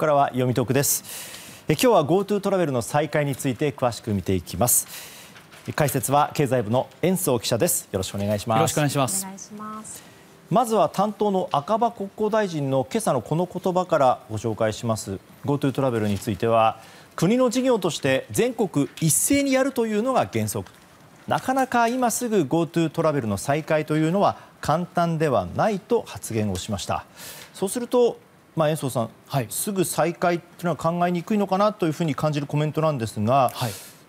こからは読み解くですえ今日は GoTo トラベルの再開について詳しく見ていきます解説は経済部の延増記者ですよろしくお願いしますよろしくお願いしますまずは担当の赤羽国交大臣の今朝のこの言葉からご紹介します GoTo トラベルについては国の事業として全国一斉にやるというのが原則なかなか今すぐ GoTo トラベルの再開というのは簡単ではないと発言をしましたそうするとま延増さんすぐ再開というのは考えにくいのかなというに感じるコメントなんですが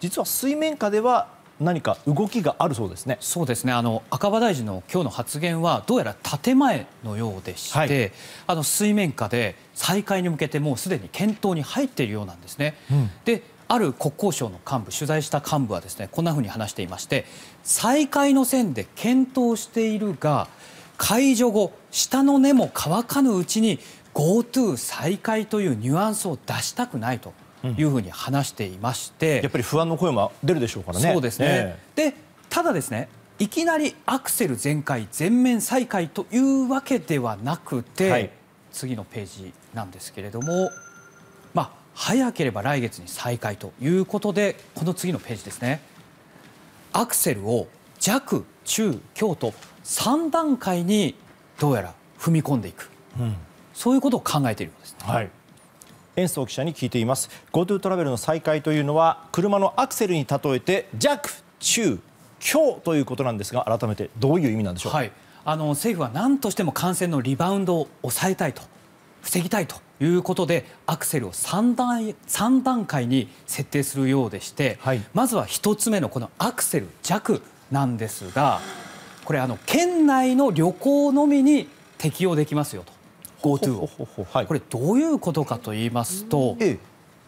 実は水面下では何か動きがあるそうですねそうですね。あの赤羽大臣の今日の発言はどうやら建前のようでして、あの水面下で再開に向けてもうすでに検討に入っているようなんですね。で、ある国交省の幹部取材した幹部はですねこんなふうに話していまして再開の線で検討しているが解除後、下の根も乾かぬうちに ＧｏＴｏ 再開というニュアンスを出したくないというふうに話していましてやっぱり不安の声も出るでしょうからね。ただ、いきなりアクセル全開全面再開というわけではなくて次のページなんですけれども早ければ来月に再開ということでこの次のページですねアクセルを弱、中、強と3段階にどうやら踏み込んでいく。うんそういうことを考えているんです。はい延増記者に聞いています GoTo トラベルの再開というのは車のアクセルに例えて弱、中、強ということなんですが改めてどういう意味なんでしょう、はい、あの政府は何としても感染のリバウンドを抑えたいと防ぎたいということでアクセルを3段 ,3 段階に設定するようでして、はい、まずは1つ目のこのアクセル弱なんですがこれあの県内の旅行のみに適用できますよと。ＧｏＴｏ これ、どういうことかといいますと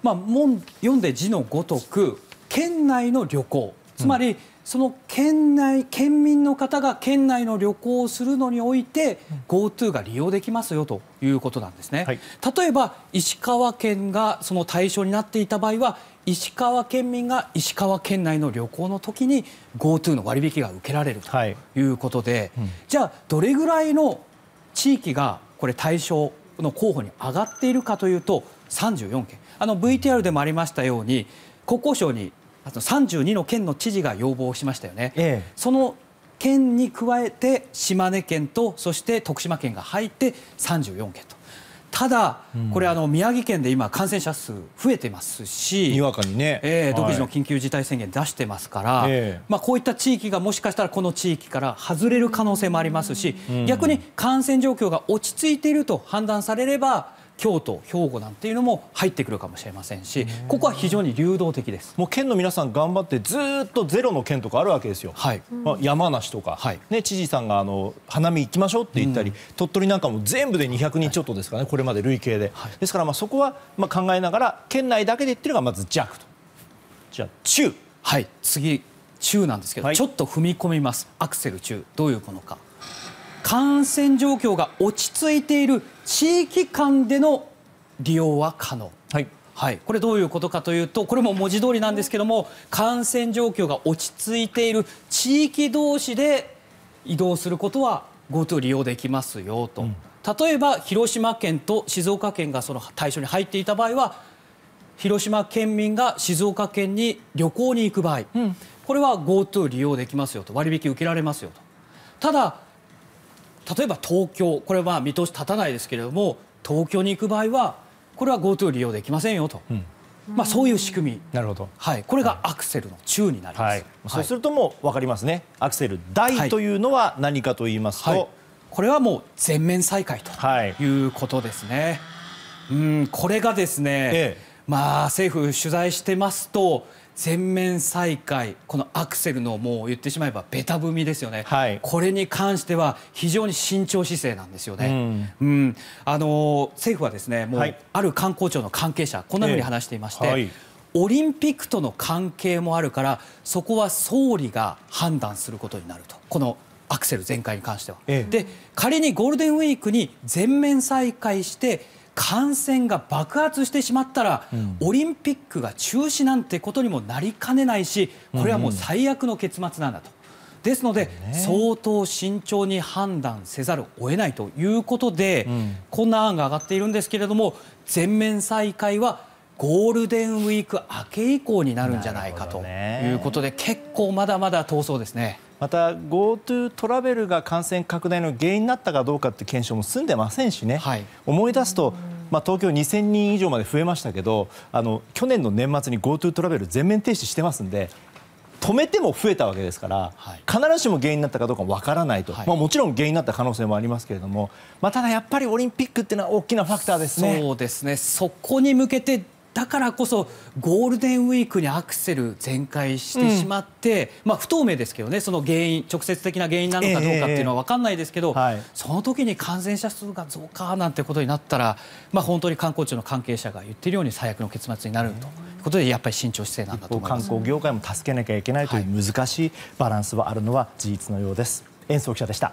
読んで字のごとく県内の旅行つまり、その県民の方が県内の旅行をするのにおいて ＧｏＴｏ が利用できますよということなんですね。い、例えば、石川県がその対象になっていた場合は石川県民が石川県内の旅行の時に ＧoＴｏ の割引が受けられるということでじゃあ、どれぐらいの地域がこれ対象の候補に挙がっているかというと34件 ＶＴＲ でもありましたように国交省に32の県の知事が要望しましたよね。その県に加えて島根県とそして徳島県が入って34件と。ただ、これあの宮城県で今、感染者数増えてますしにわかに、ねえー、独自の緊急事態宣言出してますから、はい、まあ、こういった地域がもしかしたらこの地域から外れる可能性もありますし、逆に感染状況が落ち着いていると判断されれば京都、兵庫なんていうのも入ってくるかもしれませんしここは非常に流動的です県の皆さん頑張ってずっとゼロの県とかあるわけですよ、はい、山梨とか、はい、ね、知事さんがあの花見行きましょうって言ったり、うん、鳥取なんかも全部で200人ちょっとですかね、はい、これまで累計で、ですからまあそこはまあ考えながら県内だけでっていうのがまず弱とじゃあ中はい次中なんですけど、ちょっと踏み込みますアクセル中どういうものか。感染状況が落ち着いている地域間での利用は可能。はいはい、これどういうことかというとこれも文字通りなんですけども感染状況が落ち着いている地域同士で移動することは GoTo 利用できますよと、うん、例えば広島県と静岡県がその対象に入っていた場合は広島県民が静岡県に旅行に行く場合、うん、これは GoTo 利用できますよと割引受けられますよとただ例えば東京これは見通し立たないですけれども東京に行く場合はこれは ＧｏＴｏ 利用できませんよと。まあ、そういう仕組みなるほど、はい、これがアクセルの中になります、そうするともう分かりますねアクセル大というのは何かと言いますと、はい、これはもう全面再開ということですね。はい、うんこれがですね、ええまあ、政府、取材してますと全面再開このアクセルのもう言ってしまえばベタ踏みですよね、はい、これに関しては非常に慎重姿勢なんですよね。うん、うん、あの政府はですねもう、ある観光庁の関係者こんなふうに話していまして、えーはい、オリンピックとの関係もあるからそこは総理が判断することになるとこのアクセル全開に関しては。ええ、で仮にゴールデンウィークに全面再開して感染が爆発してしまったら、うん、オリンピックが中止なんてことにもなりかねないしこれはもう最悪の結末なんだと。ですので、相当慎重に判断せざるを得ないということで、こんな案が上がっているんですけれども全面再開はゴールデンウィーク明け以降になるんじゃないかということで、結構まだまだ闘争ですね。また ＧｏＴo トラベルが感染拡大の原因になったかどうかという検証も済んでませんしね、はい、思い出すと、まあ、東京2000人以上まで増えましたけどあの去年の年末に ＧoTo トラベル全面停止してますんで止めても増えたわけですから、はい、必ずしも原因になったかどうかわからないと、はい、まあ、もちろん原因になった可能性もありますけれども、まあ、ただやっぱりオリンピックっていうのは大きなファクターですね。そうですねそこに向けてだからこそゴールデンウィークにアクセル全開してしまって、うん、まあ、不透明ですけどねその原因直接的な原因なのかどうかっていうのは分からないですけど、えー、その時に感染者数が増加なんてことになったら、まあ、本当に観光庁の関係者が言っているように最悪の結末になると。いうことでやっぱり慎重姿勢なんだと思います観光業界も助けなきゃいけないという難しいバランスはあるのは事実のようです。はい、演奏記者でした